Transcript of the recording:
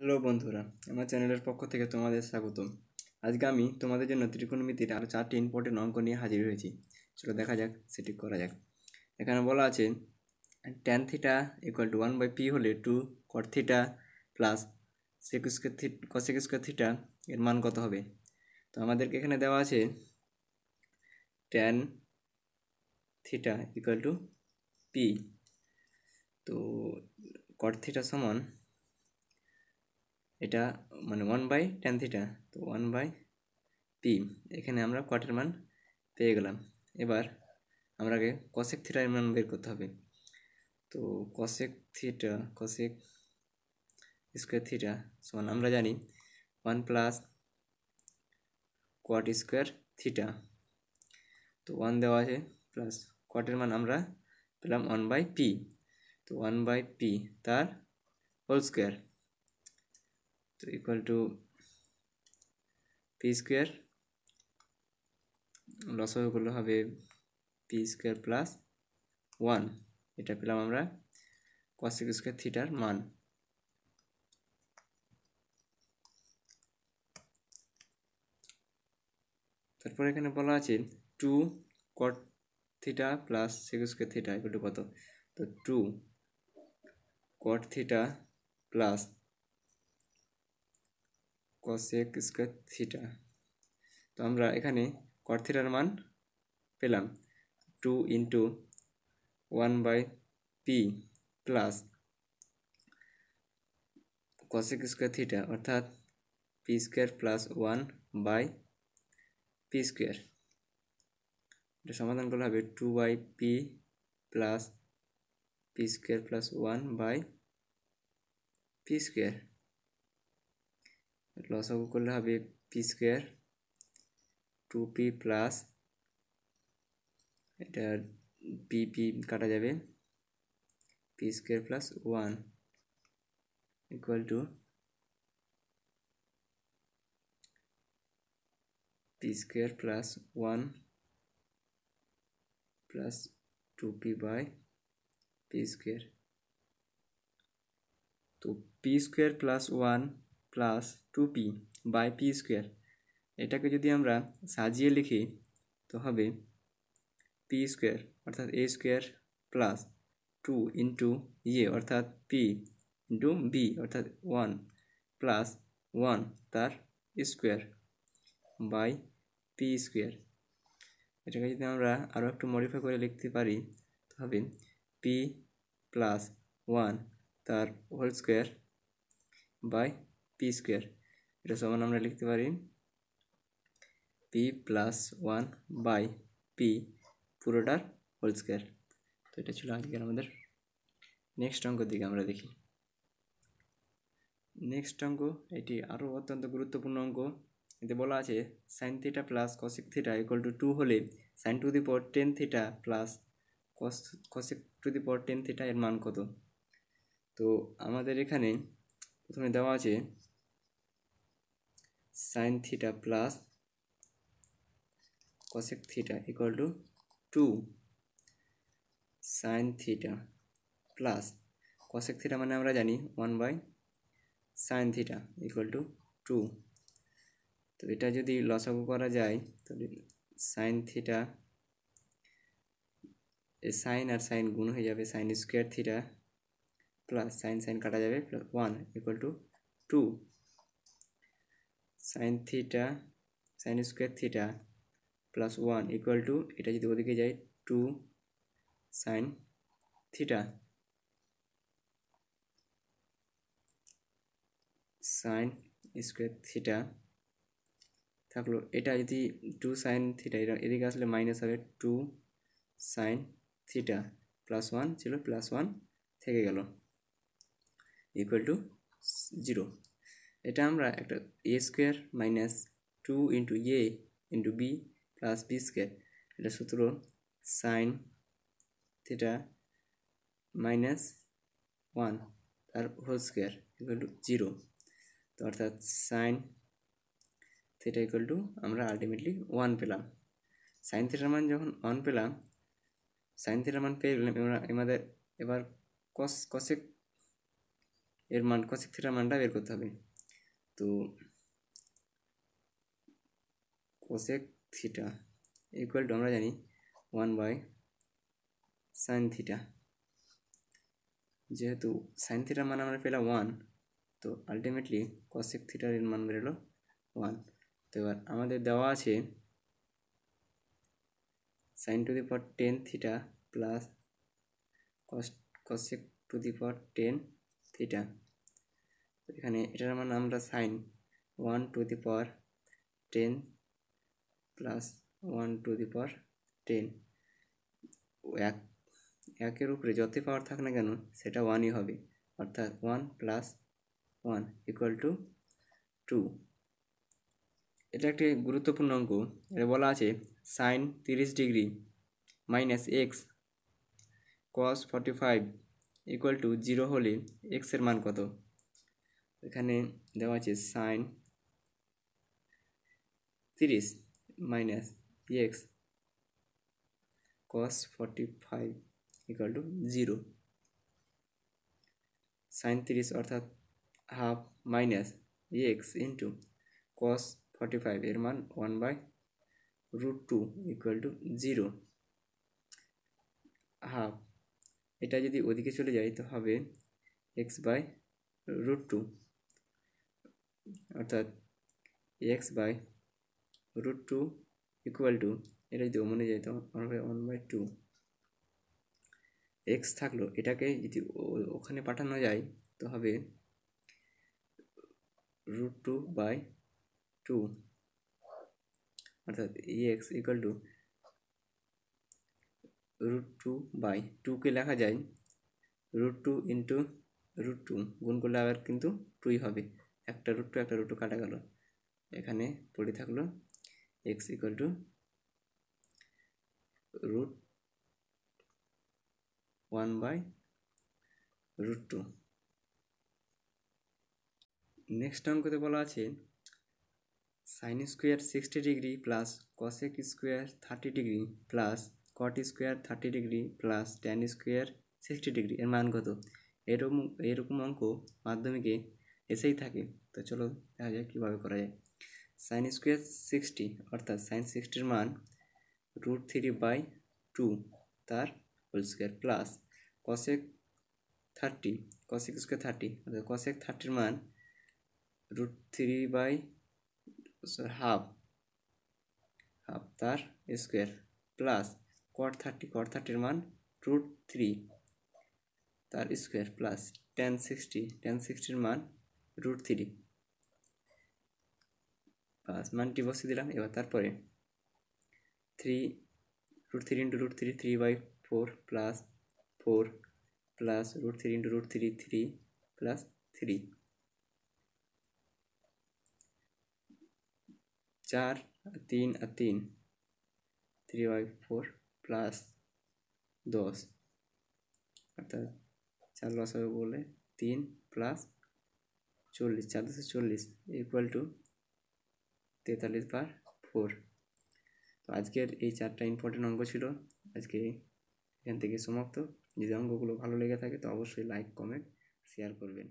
hello বন্ধুরা আমার চ্যানেলের পক্ষ থেকে তোমাদের স্বাগতম আজকে আমি তোমাদের জন্য ত্রিকোণমিতির আরও চারটি ইম্পর্টেন্ট অঙ্ক নিয়ে হাজির হয়েছি চলো দেখা যাক সেটি করা যাক এখানে বলা আছে tan theta equal to one by P হলে two cot theta plus sec square theta cosec theta এর মান কত হবে তো আমাদেরকে এখানে দেওয়া আছে tan theta equal to P তো কট থিটা সমান এটা মানে ওয়ান বাই টেন থিটা তো ওয়ান বাই পি এখানে আমরা কটের মান পেয়ে গেলাম এবার আমরাকে কসেক থিটার মান বের করতে হবে তো cosec theta cosec square theta সমান আমরা জানি one plus cot square theta তো ওয়ান দেওয়া আছে প্লাস কোয়াটের মান আমরা পেলাম ওয়ান বাই পি তো ওয়ান বাই পি তার হোল স্কোয়ার তো equal টু পি স্কোয়ার লসগুলো হবে পি স্কোয়ার প্লাস ওয়ান এটা পেলাম আমরা কসিক স্কোয়ার থিটার মান তারপর এখানে বলা আছে two cot theta plus sec square theta একটু কত তো two cot theta plus cosec square theta তো আমরা এখানে কর্থিটার মান পেলাম two into one by P plus cosec square theta অর্থাৎ P square plus one by P square এটা সমাধান করা হবে two by P plus P square plus one by P square লসাগু করলে হবে P square two P plus এটা P P কাটা যাবে P square plus one equal to P square plus one plus two P by P square তো P square plus one plus two P by P square এটাকে যদি আমরা সাজিয়ে লিখি তো হবে পি স্কোয়ার অর্থাৎ A square plus two into ইয়ে অর্থাৎ পি ইন্টু বি অর্থাৎ ওয়ান প্লাস ওয়ান তার স্কোয়ার বাই পি স্কোয়ার এটাকে যদি আমরা আরও একটু মডিফাই করে লিখতে পারি তবে পি প্লাস ওয়ান তার whole square by P square এটা সমান আমরা লিখতে পারি P plus one by P পুরোটার হোল স্কোয়ার তো এটা ছিল আজকের আমাদের নেক্সট অঙ্কর দিকে আমরা দেখি নেক্সট অঙ্ক এটি আরও অত্যন্ত গুরুত্বপূর্ণ অঙ্ক এতে বলা আছে sine theta plus cosec theta equal to two হলে sine to the power ten theta plus cos cosec to the power ten theta এর মান কত তো আমাদের এখানে প্রথমে দেওয়া আছে sine theta plus cosec theta equal to two sine theta plus cosec theta মানে আমরা জানি one by sine theta equal to two তো এটা যদি লসাগু করা যায় তাহলে সাইন থিটা সাইন আর সাইন গুণ হয়ে যাবে sine square theta plus sine sine কাটা যাবে plus one equal to two sine theta sine square theta plus one equal to এটা যদি ওদিকে যায় two sine theta sine square theta থাকলো এটা যদি টু সাইন থিটা এটা এদিকে আসলে মাইনাস হবে two sine theta plus one ছিল প্লাস ওয়ান থেকে গেল ইকুয়াল টু জিরো এটা আমরা একটা A square minus two into A into B plus B square এটা সূত্র সাইন থিটা মাইনাস ওয়ান তার whole square equal to zero তো অর্থাৎ সাইন থেটা ইকুয়াল টু আমরা আলটিমেটলি ওয়ান পেলাম সাইন থিটার মান যখন ওয়ান পেলাম সাইন থিটার মান পেয়ে গেলাম আমাদের এবার কস কসেক এর মান কসেক থিটার মানটা বের করতে হবে তো কোসেক থিটা ইকুয়াল টু আমরা জানি ওয়ান বাই সাইন থিটা যেহেতু সাইন থিটার মান আমরা পেলাম ওয়ান তো আলটিমেটলি কসেক থিটার এর মান বেরোলো ওয়ান তো এবার আমাদের দেওয়া আছে sine to the power ten theta plus cos cosec to the power ten theta এখানে এটার মান আমরা sine one to the power ten plus one to the power ten এক একের উপরে যতই পাওয়ার থাক না কেন সেটা ওয়ানই হবে অর্থাৎ one plus one equal to two এটা একটি গুরুত্বপূর্ণ অঙ্ক এটা বলা আছে সাইন তিরিশ degree minus X cos forty five equal to zero হলে এক্সের মান কত এখানে দেওয়া আছে সাইন তিরিশ minus X cos forty five equal to zero sine তিরিশ অর্থাৎ half minus X into cos forty five এর মান one by root two equal to zero half এটা যদি ওদিকে চলে যায় তো হবে এক্স বাই রুট টু অর্থাৎ X by root two equal to এটা যদি ওমানে যাই তখন ওয়ান বাই টু এক্স থাকলো এটাকে যদি ওখানে পাঠানো যায় তো হবে রুট টু বাই টু অর্থাৎ X equal to root two by টুকে লেখা যায় root two into root two গুণ করলে আবার কিন্তু টুই হবে একটা রুট টু একটা রুট টু কাটা গেল এখানে পড়ে থাকলো X equal to root one by root two next অঙ্কতে বলা আছে sine square sixty degree plus cosec square thirty degree plus cot square thirty degree plus tan square sixty degree এর মান কত এরকম এরকম অঙ্ক মাধ্যমিকে এসেই থাকে তো চলো দেখা যায় কীভাবে করা যায় সাইন স্কোয়ার সিক্সটি অর্থাৎ সাইন সিক্সটির মান রুট থ্রি বাই টু তার whole square plus cosec thirty cosec square thirty অর্থাৎ কসেক থার্টির মান root three by half half তার square plus cot thirty cot থার্টির মান রুট থ্রি তার square plus tan sixty tan সিক্সটির মান রুট থ্রি পাঁচ মানটি বসিয়ে দিলাম এবার তারপরে three root three into root three three by four plus four plus root three into root three three plus three চার আর তিন আর তিন থ্রি বাই ফোর প্লাস দশ অর্থাৎ চার লস হবে বলে তিন প্লাস চল্লিশ চার দুশো চল্লিশ ইকুয়াল টু তেতাল্লিশ বার ফোর তো আজকের এই চারটা ইম্পর্টেন্ট অঙ্ক ছিল আজকে এখান থেকে সমাপ্ত যদি অঙ্কগুলো ভালো লেগে থাকে তো অবশ্যই লাইক কমেন্ট শেয়ার করবেন